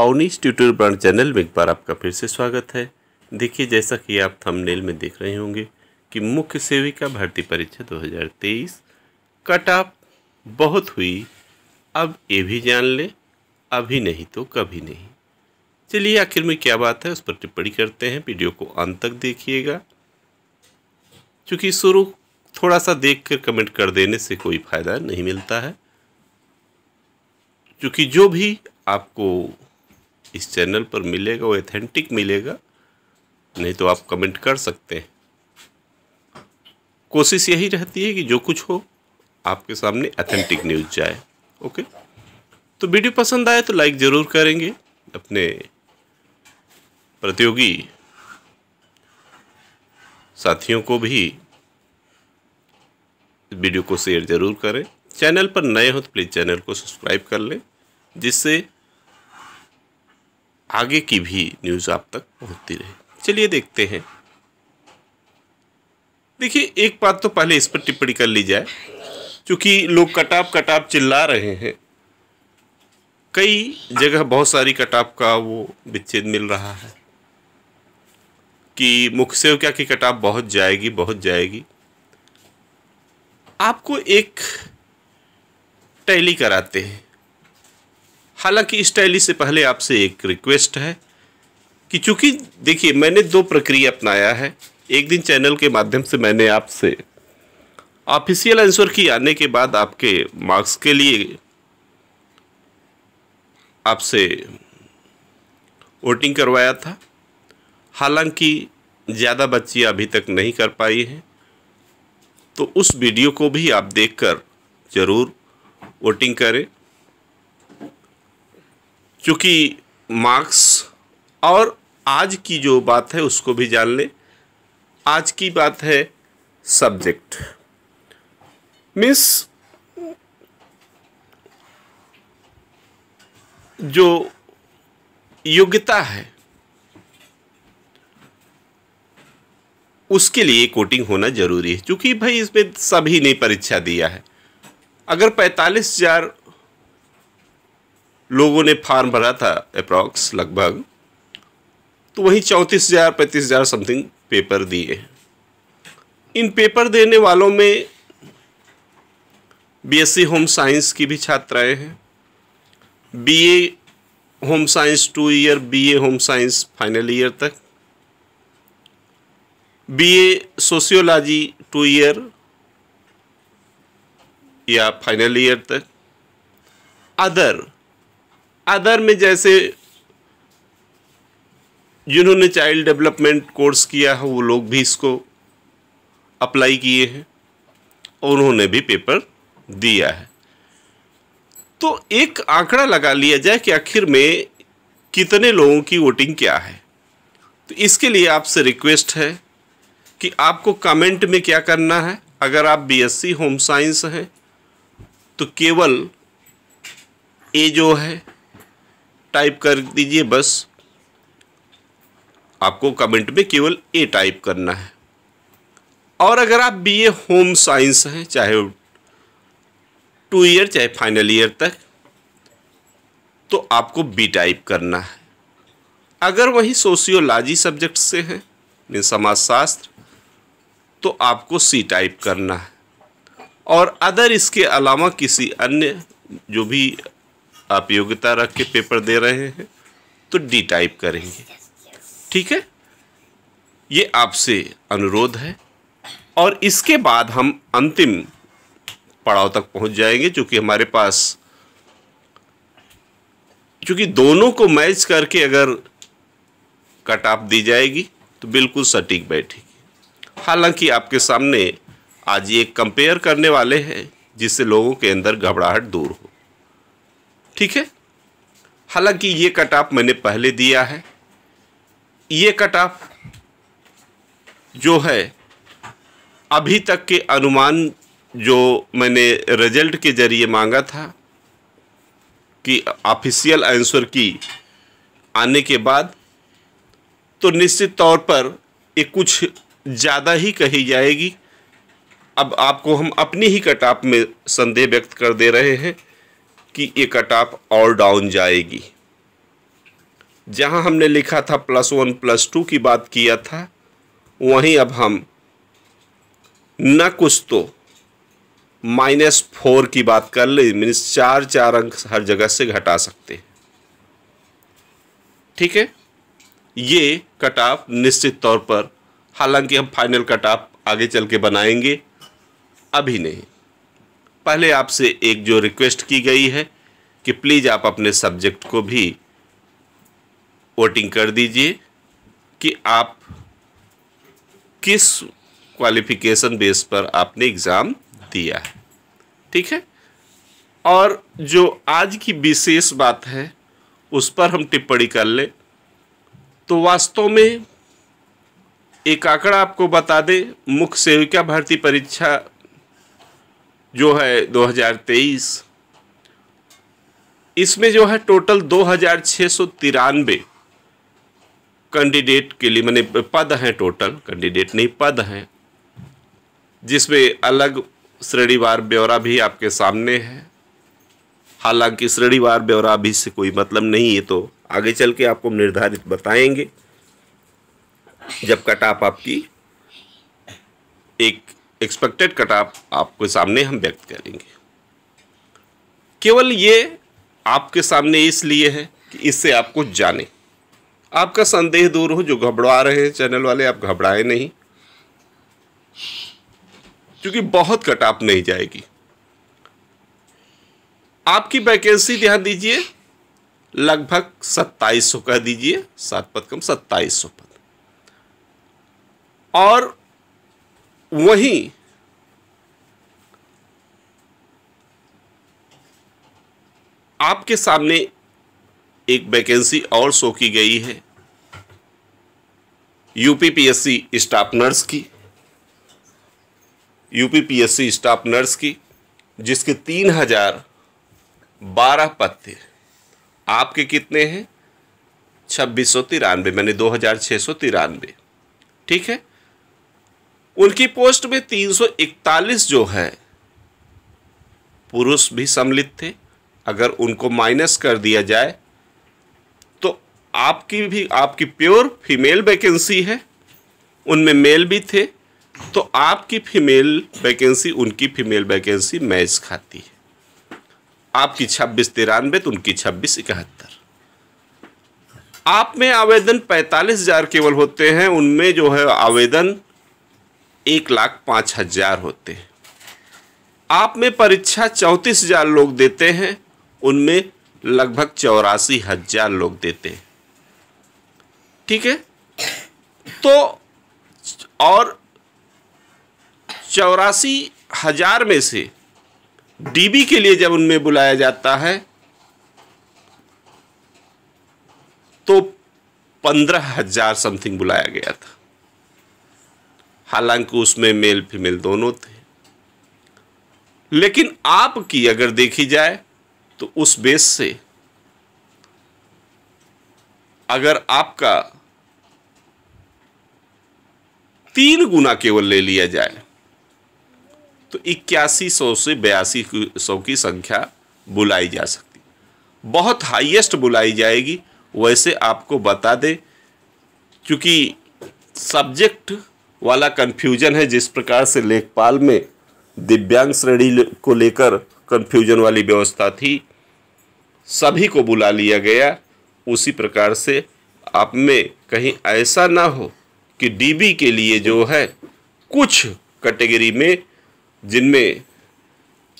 Awanish tutor brand channel में एक बार आपका फिर से स्वागत है देखिए जैसा कि आप थंबनेल में देख रहे होंगे कि मुख्य सेविका भर्ती परीक्षा 2023 कट ऑफ बहुत हुई अब ये भी जान ले अभी नहीं तो कभी नहीं चलिए आखिर में क्या बात है उस पर टिप्पणी करते हैं वीडियो को अंत तक देखिएगा क्योंकि शुरू थोड़ा सा देख कर कमेंट कर देने से कोई फ़ायदा नहीं मिलता है क्योंकि जो भी आपको इस चैनल पर मिलेगा वो एथेंटिक मिलेगा नहीं तो आप कमेंट कर सकते हैं कोशिश यही रहती है कि जो कुछ हो आपके सामने अथेंटिक न्यूज़ जाए ओके तो वीडियो पसंद आए तो लाइक ज़रूर करेंगे अपने प्रतियोगी साथियों को भी वीडियो को शेयर ज़रूर करें चैनल पर नए हो तो प्लीज़ चैनल को सब्सक्राइब कर लें जिससे आगे की भी न्यूज़ आप तक पहुंचती रहे चलिए देखते हैं देखिए एक बात तो पहले इस पर टिप्पणी कर ली जाए क्योंकि लोग कटाप कटाप चिल्ला रहे हैं कई जगह बहुत सारी कटाप का वो विच्छेद मिल रहा है कि मुख सेविका की कटाप बहुत जाएगी बहुत जाएगी आपको एक टैली कराते हैं हालांकि इस टैली से पहले आपसे एक रिक्वेस्ट है कि चूंकि देखिए मैंने दो प्रक्रिया अपनाया है एक दिन चैनल के माध्यम से मैंने आपसे ऑफिशियल आंसर की आने के बाद आपके मार्क्स के लिए आपसे वोटिंग करवाया था हालांकि ज़्यादा बच्ची अभी तक नहीं कर पाई हैं तो उस वीडियो को भी आप देखकर ज़रूर वोटिंग करें क्योंकि मार्क्स और आज की जो बात है उसको भी जान लें आज की बात है सब्जेक्ट मिस जो योग्यता है उसके लिए कोटिंग होना जरूरी है क्योंकि भाई इसमें सभी ने परीक्षा दिया है अगर पैंतालीस हजार लोगों ने फार्म भरा था अप्रॉक्स लगभग तो वहीं चौंतीस हज़ार पैंतीस हज़ार समथिंग पेपर दिए इन पेपर देने वालों में बीएससी होम साइंस की भी छात्राएं हैं BA home science two year BA home science final year तक बीए सोशियोलॉजी टू ईयर या फाइनल ईयर तक अदर अदर में जैसे जिन्होंने चाइल्ड डेवलपमेंट कोर्स किया है वो लोग भी इसको अप्लाई किए हैं और उन्होंने भी पेपर दिया है तो एक आंकड़ा लगा लिया जाए कि आखिर में कितने लोगों की वोटिंग क्या है तो इसके लिए आपसे रिक्वेस्ट है कि आपको कमेंट में क्या करना है अगर आप बीएससी होम साइंस हैं तो केवल ए जो है टाइप कर दीजिए बस आपको कमेंट में केवल ए टाइप करना है और अगर आप बीए होम साइंस हैं चाहे टू ईयर चाहे फाइनल ईयर तक तो आपको बी टाइप करना है अगर वही सोशियोलॉजी सब्जेक्ट से हैं मीन समाजशास्त्र तो आपको सी टाइप करना है और अदर इसके अलावा किसी अन्य जो भी आप योग्यता रख के पेपर दे रहे हैं तो डी टाइप करेंगे ठीक है ये आपसे अनुरोध है और इसके बाद हम अंतिम पड़ाव तक पहुंच जाएंगे क्योंकि हमारे पास क्योंकि दोनों को मैच करके अगर कट ऑफ दी जाएगी तो बिल्कुल सटीक बैठेगी हालांकि आपके सामने आज ये कंपेयर करने वाले हैं जिससे लोगों के अंदर घबराहट दूर हो ठीक है हालांकि ये कट ऑफ मैंने पहले दिया है ये कट ऑफ जो है अभी तक के अनुमान जो मैंने रिजल्ट के ज़रिए मांगा था कि ऑफिशियल आंसर की आने के बाद तो निश्चित तौर पर ये कुछ ज़्यादा ही कही जाएगी अब आपको हम अपनी ही कटाप में संदेह व्यक्त कर दे रहे हैं कि ये कट ऑफ और डाउन जाएगी जहां हमने लिखा था प्लस वन प्लस टू की बात किया था वहीं अब हम न कुछ तो माइनस फोर की बात कर ले मीन्स चार चार अंक हर जगह से घटा सकते हैं ठीक है ये कट ऑफ निश्चित तौर पर हालांकि हम फाइनल कट ऑफ आगे चल के बनाएंगे अभी नहीं पहले आपसे एक जो रिक्वेस्ट की गई है कि प्लीज़ आप अपने सब्जेक्ट को भी वोटिंग कर दीजिए कि आप किस क्वालिफिकेशन बेस पर आपने एग्ज़ाम दिया है ठीक है और जो आज की विशेष बात है उस पर हम टिप्पणी कर लें तो वास्तव में एक आंकड़ा आपको बता दें मुख्य सेविका भर्ती परीक्षा जो है 2023 इसमें जो है टोटल दो हजार सौ कैंडिडेट के लिए मैंने पद हैं टोटल कैंडिडेट नहीं पद हैं जिसमें अलग श्रेणीवार ब्यौरा भी आपके सामने है हालांकि श्रेणीवार ब्यौरा भी से कोई मतलब नहीं है तो आगे चल के आपको निर्धारित बताएंगे जब कट ऑफ आपकी एक एक्सपेक्टेड कट ऑफ आपके सामने हम व्यक्त करेंगे केवल ये आपके सामने इसलिए है कि इससे आपको जाने आपका संदेह दूर हो जो घबरा रहे हैं चैनल वाले आप घबराए नहीं क्योंकि बहुत कट ऑफ नहीं जाएगी आपकी वैकेंसी ध्यान दीजिए लगभग सत्ताईस सौ कह दीजिए सात पद कम सत्ताईस सौ पद और वहीं आपके सामने एक वैकेंसी और शो की गई है यूपीपीएससी स्टाफ नर्स की यूपीपीएससी स्टाफ नर्स की जिसके तीन हजार बारह पद थे आपके कितने हैं छब्बीस सौ तिरानवे मैंने दो हजार छः सौ तिरानवे ठीक है उनकी पोस्ट में 341 जो है पुरुष भी सम्मिलित थे अगर उनको माइनस कर दिया जाए तो आपकी भी आपकी प्योर फीमेल वैकेंसी है उनमें मेल भी थे तो आपकी फीमेल वैकेंसी उनकी फीमेल वैकेंसी मैच खाती है आपकी छब्बीस तिरानवे तो उनकी छब्बीस इकहत्तर आप में आवेदन पैंतालीस हज़ार केवल होते हैं उनमें जो है आवेदन एक लाख पाँच हजार होते हैं आप में परीक्षा चौंतीस हजार लोग देते हैं उनमें लगभग चौरासी हजार लोग देते हैं ठीक है तो और चौरासी हजार में से डीबी के लिए जब उनमें बुलाया जाता है तो पंद्रह हजार समथिंग बुलाया गया था हालांकि उसमें मेल फीमेल दोनों थे लेकिन आपकी अगर देखी जाए तो उस बेस से अगर आपका तीन गुना केवल ले लिया जाए तो इक्यासी सौ से बयासी सौ की संख्या बुलाई जा सकती बहुत हाईएस्ट बुलाई जाएगी वैसे आपको बता दे क्योंकि सब्जेक्ट वाला कन्फ्यूजन है जिस प्रकार से लेखपाल में दिव्यांग श्रेणी को लेकर कन्फ्यूजन वाली व्यवस्था थी सभी को बुला लिया गया उसी प्रकार से आप में कहीं ऐसा ना हो कि डीबी के लिए जो है कुछ कैटेगरी में जिनमें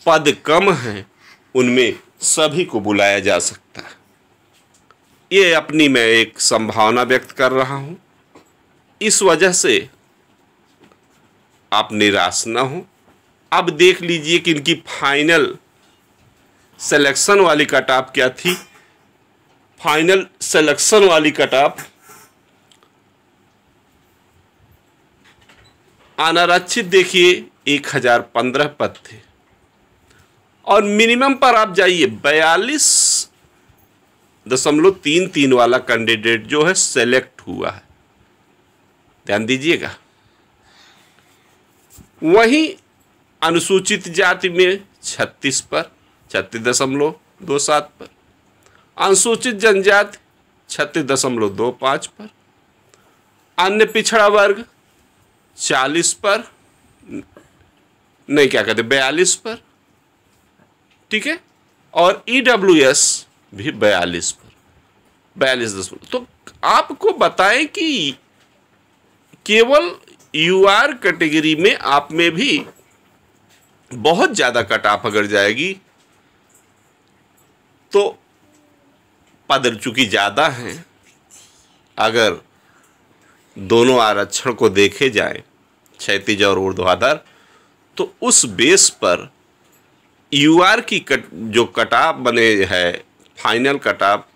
पद कम हैं उनमें सभी को बुलाया जा सकता है ये अपनी मैं एक संभावना व्यक्त कर रहा हूँ इस वजह से आप निराश ना हो अब देख लीजिए कि इनकी फाइनल सिलेक्शन वाली कट ऑफ क्या थी फाइनल सिलेक्शन वाली कट ऑफ अनारक्षित देखिए एक हज़ार पंद्रह पद थे और मिनिमम पर आप जाइए बयालीस दशमलव तीन तीन वाला कैंडिडेट जो है सेलेक्ट हुआ है ध्यान दीजिएगा वहीं अनुसूचित जाति में छत्तीस पर छत्तीस दशमलव दो सात पर अनुसूचित जनजाति छत्तीस दशमलव दो पाँच पर अन्य पिछड़ा वर्ग चालीस पर नहीं क्या कहते बयालीस पर ठीक है और ई डब्ल्यू एस भी बयालीस पर बयालीस दशमलव तो आपको बताएं कि केवल यू आर कैटेगरी में आप में भी बहुत ज़्यादा कटाप अगर जाएगी तो पद चूंकि ज़्यादा हैं अगर दोनों आरक्षण को देखे जाए क्षैतिज और ऊर्ध्वाधर तो उस बेस पर यू आर की कट जो कटाप बने है फाइनल कटाप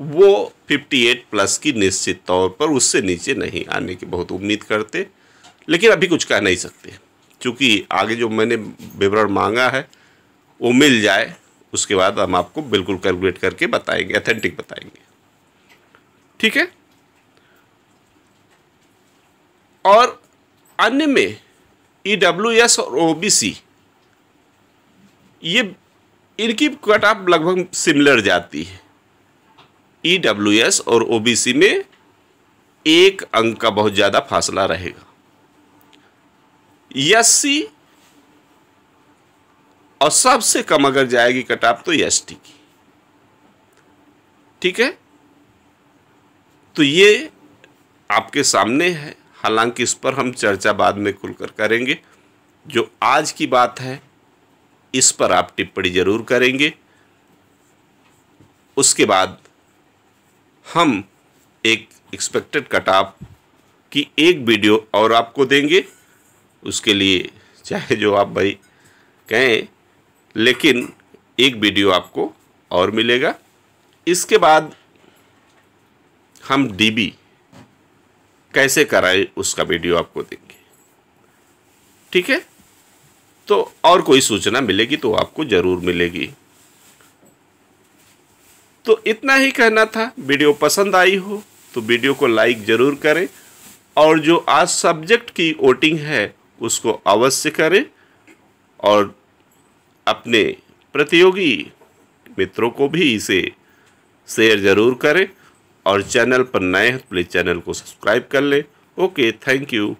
वो 58 प्लस की निश्चित तौर पर उससे नीचे नहीं आने की बहुत उम्मीद करते लेकिन अभी कुछ कह नहीं सकते क्योंकि आगे जो मैंने विवरण मांगा है वो मिल जाए उसके बाद हम आपको बिल्कुल कैलकुलेट करके बताएंगे अथेंटिक बताएंगे ठीक है और अन्य में ई डब्ल्यू एस और ओ बी सी ये इनकी कट ऑफ लगभग सिमिलर जाती है एस e और ओबीसी में एक अंक का बहुत ज़्यादा फासला रहेगा एस और सबसे कम अगर जाएगी कटाप तो एस की ठीक है तो ये आपके सामने है हालांकि इस पर हम चर्चा बाद में खुलकर करेंगे जो आज की बात है इस पर आप टिप्पणी ज़रूर करेंगे उसके बाद हम एक एक्सपेक्टेड कट ऑफ की एक वीडियो और आपको देंगे उसके लिए चाहे जो आप भाई कहें लेकिन एक वीडियो आपको और मिलेगा इसके बाद हम डीबी कैसे कराएं उसका वीडियो आपको देंगे ठीक है तो और कोई सूचना मिलेगी तो आपको ज़रूर मिलेगी तो इतना ही कहना था वीडियो पसंद आई हो तो वीडियो को लाइक ज़रूर करें और जो आज सब्जेक्ट की वोटिंग है उसको अवश्य करें और अपने प्रतियोगी मित्रों को भी इसे शेयर ज़रूर करें और चैनल पर नए हैं तो प्लीज़ चैनल को सब्सक्राइब कर लें ओके थैंक यू